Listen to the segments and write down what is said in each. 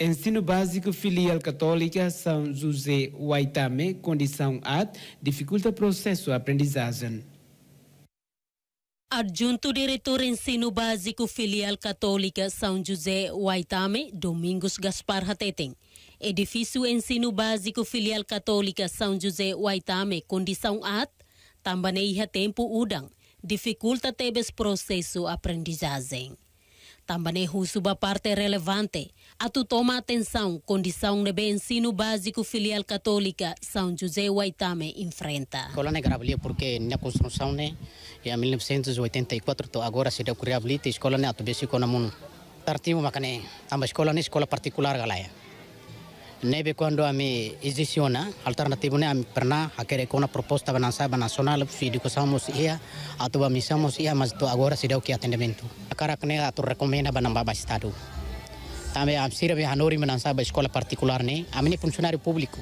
Ensino básico filial católica São José Waitame, condição A, dificulta processo aprendizagem. Adjunto Diretor Ensino Básico Filial Católica São José Waitame, Domingos Gaspar Ratetem. Edifício Ensino Básico Filial Católica São José Waitame, condição A, Tambanei Tempo Udang, dificulta tebes processo aprendizagem tá manejo suba parte relevante. A tu toma atenção condição de ensino básico filial católica São José Huaitame enfrenta. Colônia é grave porque na construção, né, em 1984, agora se deu que a escola, né, a tu vê se com a Partimos, mas, a escola, né, escola particular, galera. nebe quando ami izisiona ¿eh? alternativo ne ami perna hakere kona proposta banansa banansional fidi kosamos ia ya, atau bamisamos ia mas tu agora ya, sidau ki atendimento akarakne atau rekomenda banamba ba estado tame am sirve be hanori banansa ba escola particular ne amini funcionário público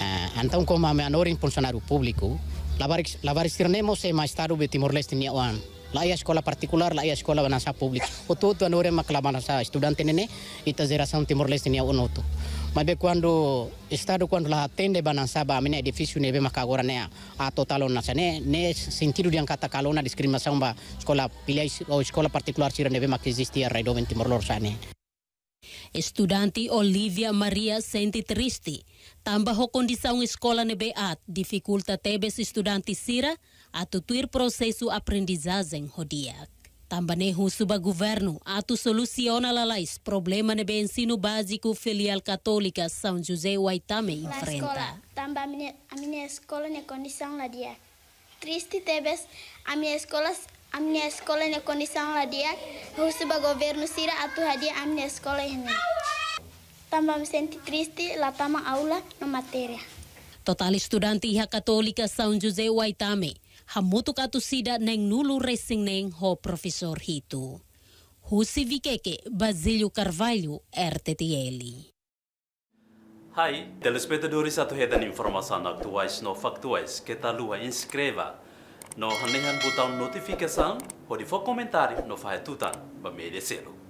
ah, então como ami hanori funcionário público lavar lavar sirnemos e eh, mais estado Timor Leste ni oan La sekolah partikular, particular, sekolah haya publik. banasa pública. O orang tu anore makla banasa estudiante nene, ita zeración Timor Leste ni a uno tu. Mabe cuando Estado cuando la atende banasa ba mene edificio nebe makagora nea a total ona sane Nee sentido yang kata kalona diskriminasaun ba sekolah pilih o sekolah partikular sira nebe mak existia redo timur Lor sane. Estudanti Olivia Maria senti tristi. Tambah ho sekolah escola nebeat dificulta tebes estudanti sira, tuir prosesu aprendizazen hodiak. Tambanehu suba governo atu solusiona lalais problema ne bensinu básico filial katolika San Jose Waitame infrenta. Tamba a minha, a minha escola ne condição la dia. Triste tebes a minha escola a minha escola ne condição la dia. Suba governo sira atu hadia a minha escola ini. Tamba me senti triste la tama aula no materia. Total estudante katolika San Jose Waitame hamutuk atu sida neng nulu racing neng ho profesor hitu. Husi Vikeke, Basilio Carvalho, RTTL. Hai, hedan informasi anak atuais no factuais kita lua inskreva. No hanehan botão notifikasi pode for comentário no faetutan, ba merecelo.